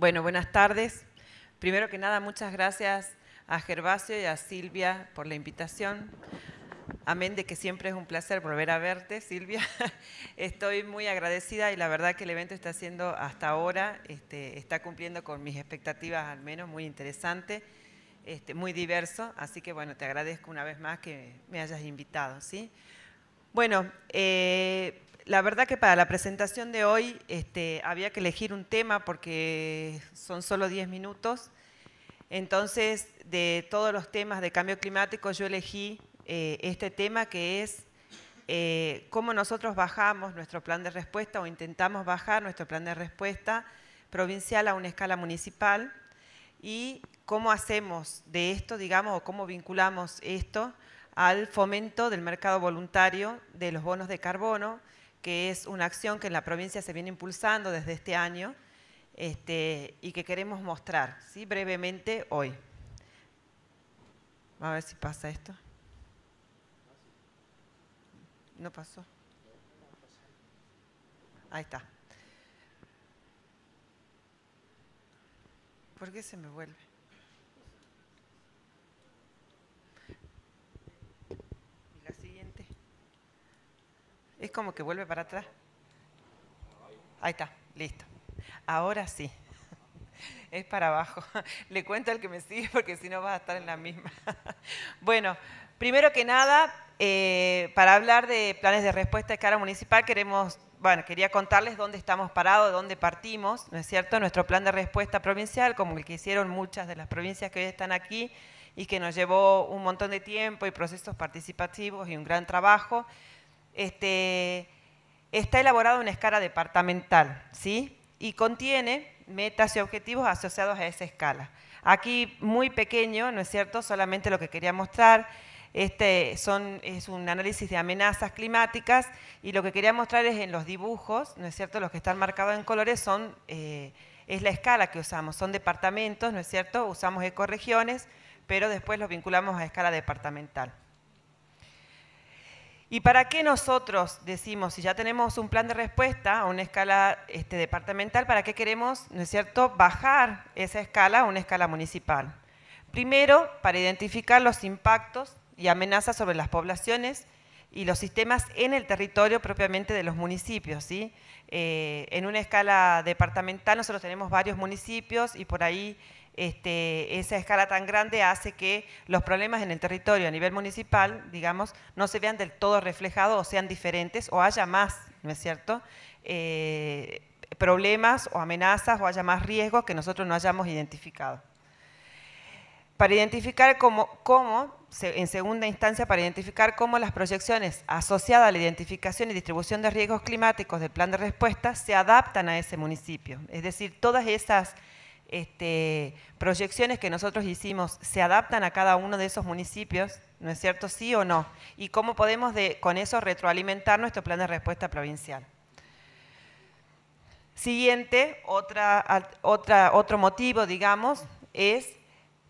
Bueno, buenas tardes. Primero que nada, muchas gracias a Gervasio y a Silvia por la invitación. Amén de que siempre es un placer volver a verte, Silvia. Estoy muy agradecida y la verdad que el evento está siendo hasta ahora, este, está cumpliendo con mis expectativas al menos, muy interesante, este, muy diverso. Así que bueno, te agradezco una vez más que me hayas invitado. ¿sí? Bueno, eh, la verdad que para la presentación de hoy este, había que elegir un tema porque son solo 10 minutos. Entonces, de todos los temas de cambio climático, yo elegí eh, este tema que es eh, cómo nosotros bajamos nuestro plan de respuesta o intentamos bajar nuestro plan de respuesta provincial a una escala municipal y cómo hacemos de esto, digamos, o cómo vinculamos esto al fomento del mercado voluntario de los bonos de carbono, que es una acción que en la provincia se viene impulsando desde este año este, y que queremos mostrar ¿sí? brevemente hoy. A ver si pasa esto. No pasó. Ahí está. ¿Por qué se me vuelve? Es como que vuelve para atrás. Ahí está, listo. Ahora sí. Es para abajo. Le cuento al que me sigue porque si no vas a estar en la misma. Bueno, primero que nada, eh, para hablar de planes de respuesta de cara municipal, queremos, bueno, quería contarles dónde estamos parados, dónde partimos, ¿no es cierto? Nuestro plan de respuesta provincial, como el que hicieron muchas de las provincias que hoy están aquí y que nos llevó un montón de tiempo y procesos participativos y un gran trabajo. Este, está elaborado en una escala departamental, ¿sí? Y contiene metas y objetivos asociados a esa escala. Aquí muy pequeño, ¿no es cierto? Solamente lo que quería mostrar. Este, es un análisis de amenazas climáticas y lo que quería mostrar es en los dibujos, ¿no es cierto? Los que están marcados en colores son, eh, es la escala que usamos, son departamentos, ¿no es cierto? Usamos ecoregiones pero después los vinculamos a escala departamental. ¿Y para qué nosotros decimos, si ya tenemos un plan de respuesta a una escala este, departamental, para qué queremos, no es cierto, bajar esa escala a una escala municipal? Primero, para identificar los impactos y amenazas sobre las poblaciones y los sistemas en el territorio propiamente de los municipios. ¿sí? Eh, en una escala departamental nosotros tenemos varios municipios y por ahí este, esa escala tan grande hace que los problemas en el territorio a nivel municipal, digamos, no se vean del todo reflejados o sean diferentes o haya más, ¿no es cierto? Eh, problemas o amenazas o haya más riesgos que nosotros no hayamos identificado. Para identificar cómo, cómo en segunda instancia, para identificar cómo las proyecciones asociadas a la identificación y distribución de riesgos climáticos del plan de respuesta se adaptan a ese municipio. Es decir, todas esas este, proyecciones que nosotros hicimos se adaptan a cada uno de esos municipios, ¿no es cierto? Sí o no. Y cómo podemos con eso retroalimentar nuestro plan de respuesta provincial. Siguiente, otra, otra, otro motivo, digamos, es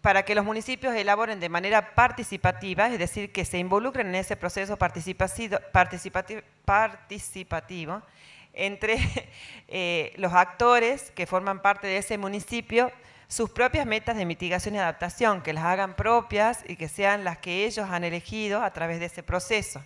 para que los municipios elaboren de manera participativa, es decir, que se involucren en ese proceso participativo, participativo entre eh, los actores que forman parte de ese municipio sus propias metas de mitigación y adaptación, que las hagan propias y que sean las que ellos han elegido a través de ese proceso.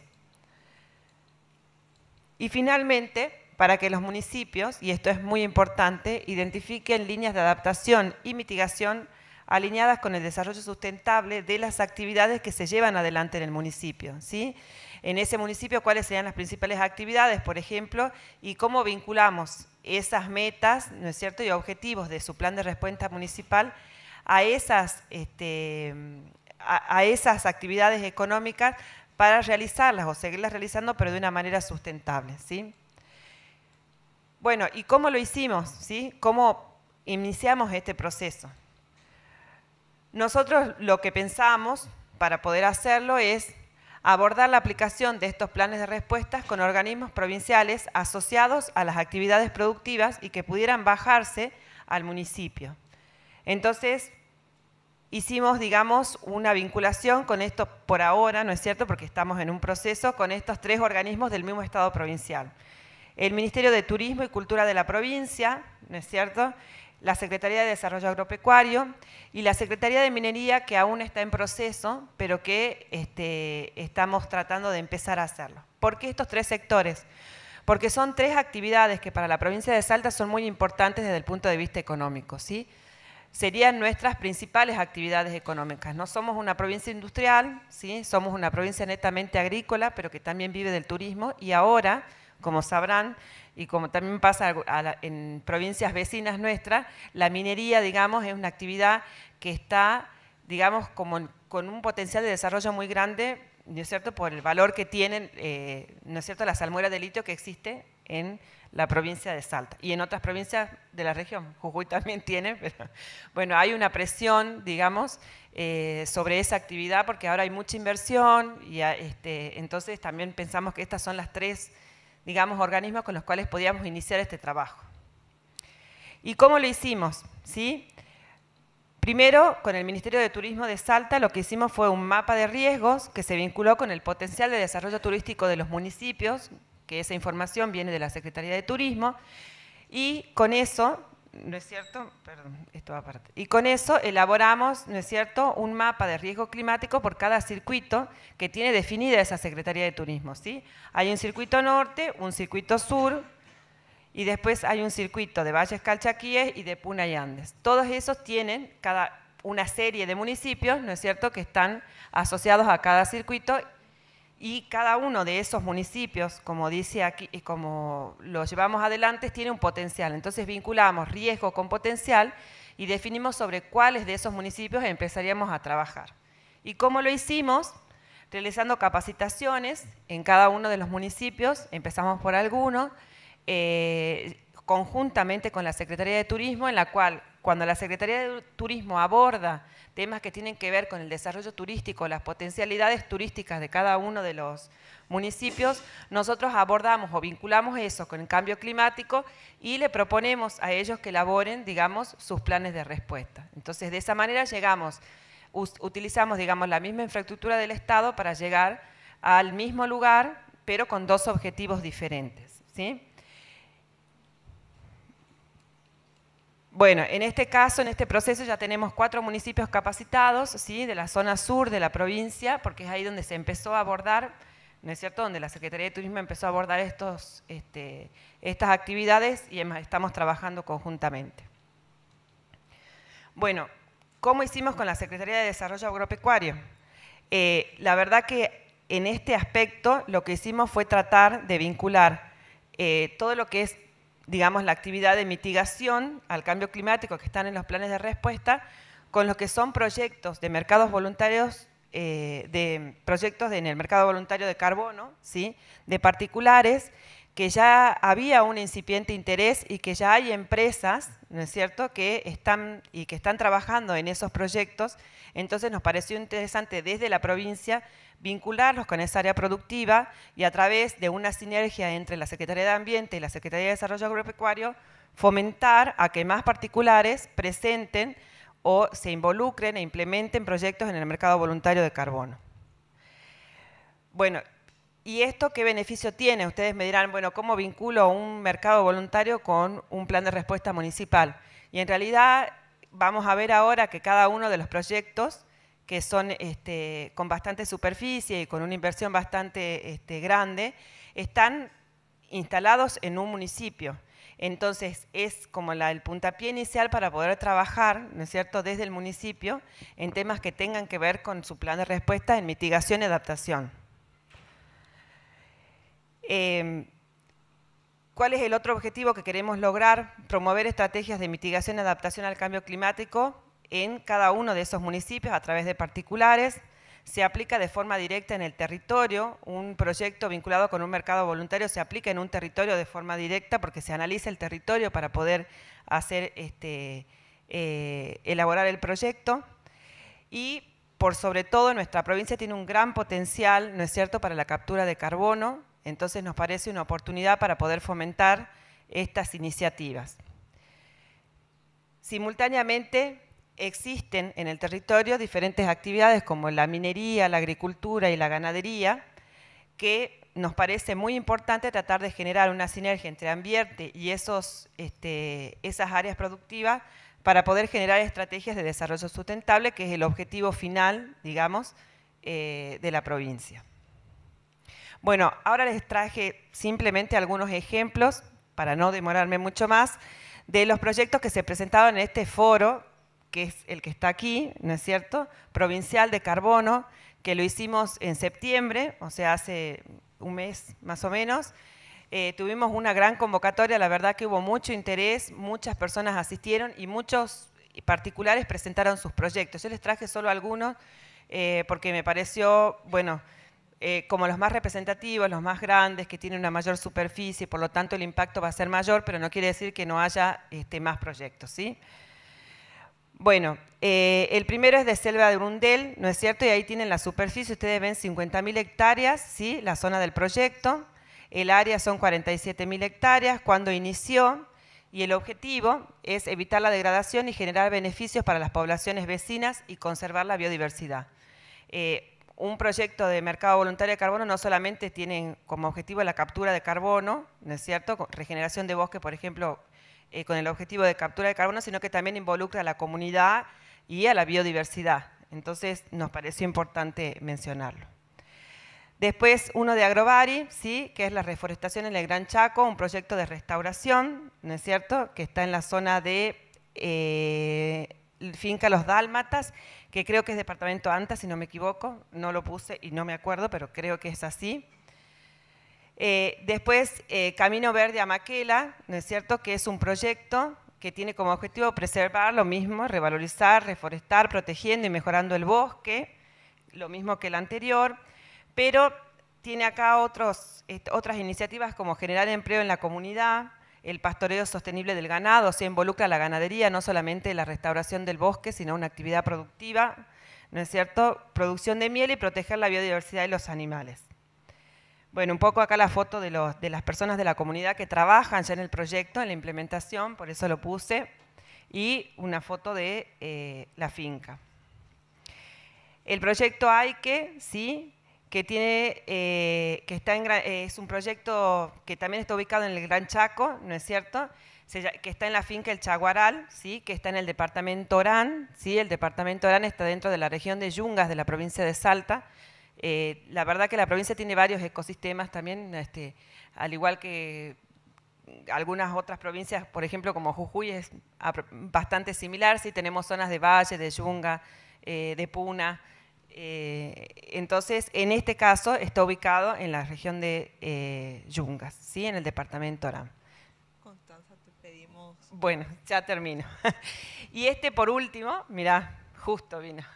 Y finalmente, para que los municipios, y esto es muy importante, identifiquen líneas de adaptación y mitigación alineadas con el desarrollo sustentable de las actividades que se llevan adelante en el municipio. ¿sí? en ese municipio cuáles serían las principales actividades, por ejemplo, y cómo vinculamos esas metas, ¿no es cierto?, y objetivos de su plan de respuesta municipal a esas, este, esas actividades económicas para realizarlas o seguirlas realizando, pero de una manera sustentable, ¿sí? Bueno, ¿y cómo lo hicimos? ¿sí? ¿Cómo iniciamos este proceso? Nosotros lo que pensamos para poder hacerlo es abordar la aplicación de estos planes de respuestas con organismos provinciales asociados a las actividades productivas y que pudieran bajarse al municipio. Entonces, hicimos, digamos, una vinculación con esto por ahora, ¿no es cierto?, porque estamos en un proceso con estos tres organismos del mismo Estado provincial. El Ministerio de Turismo y Cultura de la provincia, ¿no es cierto?, la Secretaría de Desarrollo Agropecuario y la Secretaría de Minería, que aún está en proceso, pero que este, estamos tratando de empezar a hacerlo. ¿Por qué estos tres sectores? Porque son tres actividades que para la provincia de Salta son muy importantes desde el punto de vista económico. ¿sí? Serían nuestras principales actividades económicas. No somos una provincia industrial, ¿sí? somos una provincia netamente agrícola, pero que también vive del turismo y ahora como sabrán, y como también pasa en provincias vecinas nuestras, la minería, digamos, es una actividad que está, digamos, como con un potencial de desarrollo muy grande, ¿no es cierto?, por el valor que tienen, eh, ¿no es cierto?, la salmuera de litio que existe en la provincia de Salta y en otras provincias de la región. Jujuy también tiene, pero bueno, hay una presión, digamos, eh, sobre esa actividad porque ahora hay mucha inversión y ah, este, entonces también pensamos que estas son las tres digamos, organismos con los cuales podíamos iniciar este trabajo. ¿Y cómo lo hicimos? ¿Sí? Primero, con el Ministerio de Turismo de Salta, lo que hicimos fue un mapa de riesgos que se vinculó con el potencial de desarrollo turístico de los municipios, que esa información viene de la Secretaría de Turismo, y con eso ¿no es cierto? Perdón, esto aparte. Y con eso elaboramos, ¿no es cierto?, un mapa de riesgo climático por cada circuito que tiene definida esa Secretaría de Turismo, ¿sí? Hay un circuito norte, un circuito sur, y después hay un circuito de Valles Calchaquíes y de Puna y Andes. Todos esos tienen cada una serie de municipios, ¿no es cierto?, que están asociados a cada circuito y cada uno de esos municipios, como dice aquí, y como lo llevamos adelante, tiene un potencial. Entonces vinculamos riesgo con potencial y definimos sobre cuáles de esos municipios empezaríamos a trabajar. ¿Y cómo lo hicimos? Realizando capacitaciones en cada uno de los municipios, empezamos por alguno. Eh, conjuntamente con la Secretaría de Turismo, en la cual cuando la Secretaría de Turismo aborda temas que tienen que ver con el desarrollo turístico, las potencialidades turísticas de cada uno de los municipios, nosotros abordamos o vinculamos eso con el cambio climático y le proponemos a ellos que elaboren, digamos, sus planes de respuesta. Entonces, de esa manera llegamos, utilizamos, digamos, la misma infraestructura del Estado para llegar al mismo lugar, pero con dos objetivos diferentes, ¿sí? Bueno, en este caso, en este proceso ya tenemos cuatro municipios capacitados, ¿sí? de la zona sur de la provincia, porque es ahí donde se empezó a abordar, ¿no es cierto?, donde la Secretaría de Turismo empezó a abordar estos, este, estas actividades y estamos trabajando conjuntamente. Bueno, ¿cómo hicimos con la Secretaría de Desarrollo Agropecuario? Eh, la verdad que en este aspecto lo que hicimos fue tratar de vincular eh, todo lo que es digamos, la actividad de mitigación al cambio climático que están en los planes de respuesta, con lo que son proyectos de mercados voluntarios, eh, de proyectos en el mercado voluntario de carbono, ¿sí? de particulares, que ya había un incipiente interés y que ya hay empresas, ¿no es cierto?, que están y que están trabajando en esos proyectos. Entonces nos pareció interesante desde la provincia vincularlos con esa área productiva y a través de una sinergia entre la Secretaría de Ambiente y la Secretaría de Desarrollo Agropecuario, fomentar a que más particulares presenten o se involucren e implementen proyectos en el mercado voluntario de carbono. Bueno, ¿y esto qué beneficio tiene? Ustedes me dirán, bueno, ¿cómo vinculo un mercado voluntario con un plan de respuesta municipal? Y en realidad vamos a ver ahora que cada uno de los proyectos que son este, con bastante superficie y con una inversión bastante este, grande, están instalados en un municipio. Entonces es como el puntapié inicial para poder trabajar, ¿no es cierto?, desde el municipio en temas que tengan que ver con su plan de respuesta en mitigación y adaptación. Em, ¿Cuál es el otro objetivo que queremos lograr? Promover estrategias de mitigación y adaptación al cambio climático en cada uno de esos municipios a través de particulares. Se aplica de forma directa en el territorio. Un proyecto vinculado con un mercado voluntario se aplica en un territorio de forma directa porque se analiza el territorio para poder hacer este, eh, elaborar el proyecto. Y por sobre todo nuestra provincia tiene un gran potencial, ¿no es cierto?, para la captura de carbono. Entonces nos parece una oportunidad para poder fomentar estas iniciativas. Simultáneamente Existen en el territorio diferentes actividades como la minería, la agricultura y la ganadería, que nos parece muy importante tratar de generar una sinergia entre ambiente y esos, este, esas áreas productivas para poder generar estrategias de desarrollo sustentable, que es el objetivo final, digamos, eh, de la provincia. Bueno, ahora les traje simplemente algunos ejemplos, para no demorarme mucho más, de los proyectos que se presentaron en este foro que es el que está aquí, ¿no es cierto? Provincial de Carbono, que lo hicimos en septiembre, o sea, hace un mes más o menos. Eh, tuvimos una gran convocatoria, la verdad que hubo mucho interés, muchas personas asistieron y muchos particulares presentaron sus proyectos. Yo les traje solo algunos eh, porque me pareció, bueno, eh, como los más representativos, los más grandes, que tienen una mayor superficie, por lo tanto el impacto va a ser mayor, pero no quiere decir que no haya este, más proyectos, ¿sí? Bueno, eh, el primero es de Selva de Brundel, ¿no es cierto? Y ahí tienen la superficie, ustedes ven 50.000 hectáreas, ¿sí? La zona del proyecto, el área son 47.000 hectáreas, cuando inició, y el objetivo es evitar la degradación y generar beneficios para las poblaciones vecinas y conservar la biodiversidad. Eh, un proyecto de mercado voluntario de carbono no solamente tiene como objetivo la captura de carbono, ¿no es cierto? Regeneración de bosque, por ejemplo, eh, con el objetivo de captura de carbono, sino que también involucra a la comunidad y a la biodiversidad. Entonces nos pareció importante mencionarlo. Después uno de Agrobari, ¿sí? que es la reforestación en el Gran Chaco, un proyecto de restauración, ¿no es cierto?, que está en la zona de eh, Finca Los Dálmatas, que creo que es departamento Anta, si no me equivoco, no lo puse y no me acuerdo, pero creo que es así. Eh, después, eh, Camino Verde a Maquela, ¿no es cierto?, que es un proyecto que tiene como objetivo preservar lo mismo, revalorizar, reforestar, protegiendo y mejorando el bosque, lo mismo que el anterior, pero tiene acá otras iniciativas como generar empleo en la comunidad, el pastoreo sostenible del ganado, se involucra la ganadería, no solamente la restauración del bosque, sino una actividad productiva, ¿no es cierto?, producción de miel y proteger la biodiversidad de los animales. Bueno, un poco acá la foto de, las personas de la comunidad que trabajan ya en el proyecto, en la implementación, por eso lo puse, y una foto de eh, la finca. El proyecto AIKE, sí, que, tiene, eh, que está eh, es un proyecto que también está ubicado en el Gran Chaco, ¿no es cierto?, que está en la finca El Chaguaral, ¿sí? que está en el departamento Orán, ¿sí? el departamento Orán está dentro de la región de Yungas de la provincia de Salta, eh, la verdad que la provincia tiene varios ecosistemas también, este, al igual que algunas otras provincias, por ejemplo, como Jujuy es bastante similar, sí tenemos zonas de valle, de yunga, eh, de puna. Eh, entonces, en este caso está ubicado en la región de eh, Yungas, ¿sí? en el departamento Orán. Constanza, te pedimos. Bueno, ya termino. y este por último, mirá, justo vino.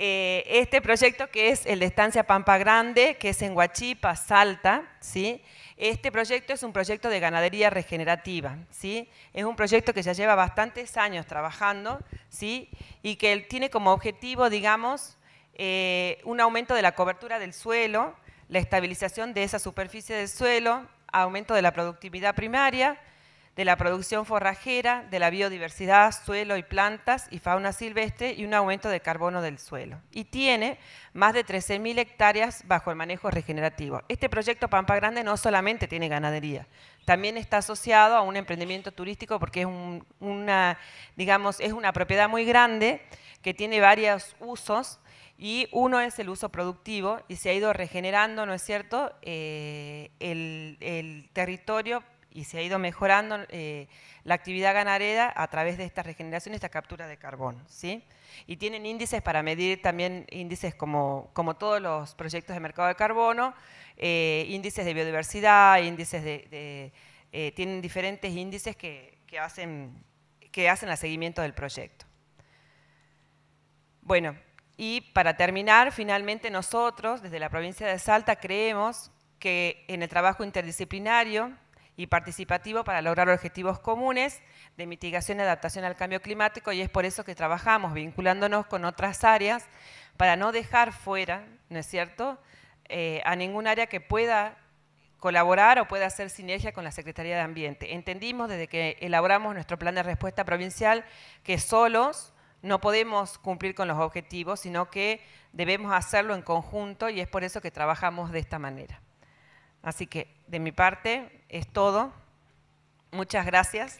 Eh, este proyecto que es el de Estancia Pampa Grande, que es en Huachipa, Salta, ¿sí? Este proyecto es un proyecto de ganadería regenerativa, ¿sí? Es un proyecto que ya lleva bastantes años trabajando, ¿sí? Y que tiene como objetivo, digamos, eh, un aumento de la cobertura del suelo, la estabilización de esa superficie del suelo, aumento de la productividad primaria, de la producción forrajera, de la biodiversidad, suelo y plantas y fauna silvestre y un aumento de carbono del suelo. Y tiene más de 13.000 hectáreas bajo el manejo regenerativo. Este proyecto Pampa Grande no solamente tiene ganadería, también está asociado a un emprendimiento turístico porque es una, digamos, es una propiedad muy grande que tiene varios usos y uno es el uso productivo y se ha ido regenerando, ¿no es cierto?, eh, el, el territorio y se ha ido mejorando eh, la actividad ganadera a través de esta regeneración, esta captura de carbón. Y tienen índices para medir también índices como, todos los proyectos de mercado de carbono, eh, índices de biodiversidad, índices de... Eh, tienen diferentes índices que, hacen, que hacen el seguimiento del proyecto. Bueno, y para terminar, finalmente nosotros desde la provincia de Salta creemos que en el trabajo interdisciplinario y participativo para lograr objetivos comunes de mitigación y adaptación al cambio climático y es por eso que trabajamos vinculándonos con otras áreas para no dejar fuera, ¿no es cierto?, eh, a ningún área que pueda colaborar o pueda hacer sinergia con la Secretaría de Ambiente. Entendimos desde que elaboramos nuestro plan de respuesta provincial que solos no podemos cumplir con los objetivos, sino que debemos hacerlo en conjunto y es por eso que trabajamos de esta manera. Así que, de mi parte, es todo. Muchas gracias.